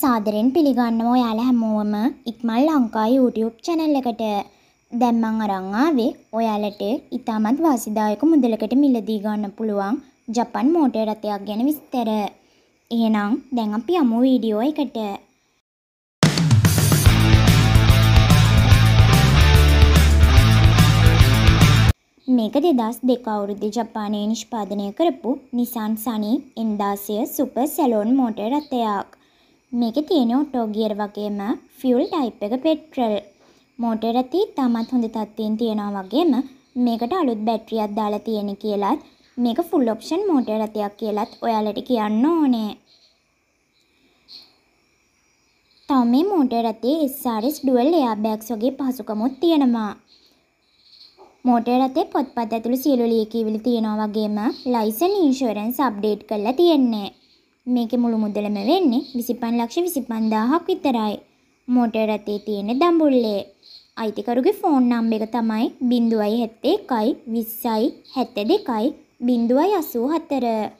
සාදරෙන් පිළිගන්නම ඔයාලා හැමෝම ඉක්මල් Lanka YouTube channel එකට දැන් මම අරන් ආවේ ඔයාලට ඉතාමත් වාසිදායක මුදලකට මිලදී ගන්න පුළුවන් ජපන් මෝටර් රථයක් ගැන විස්තර. එහෙනම් දැන් අපි යමු වීඩියෝ එකට. මේක 2002 අවුරුද්දේ ජපානයේ නිෂ්පාදනය කරපු Nissan Sunny N16 Super Saloon motor රථයක්. මේකේ තියෙන ඔටෝ ගියර් වගේම ෆියුල් ටයිප් එක පෙට්‍රල්. මෝටර් ඇති තමත් හොඳ තත්ත්වයෙන් තියෙනවා වගේම මේකට අලුත් බැටරියක් දාලා තියෙන කියලත් මේක ෆුල් ඔප්ෂන් මෝටර් ඇතියක් කියලත් ඔයාලට කියන්න ඕනේ. තව මේ මෝටර් ඇතේ SRS dual airbags වගේ පහසුකමුත් තියෙනවා. මෝටර් ඇතේ පොත්පත් ඇතුළු සියලු ලියකියවිලි තියෙනවා වගේම ලයිසන් ඉන්ෂුරන්ස් අප්ඩේට් කරලා තියෙන්නේ. මේකේ මුළු මුදලම වෙන්නේ 25 ලක්ෂ 25000ක් විතරයි. මෝටර් රථයේ තියෙන දඹුල්ලේ. අයිතිකරුගේ ෆෝන් නම්බර් එක තමයි 071 20 72 084.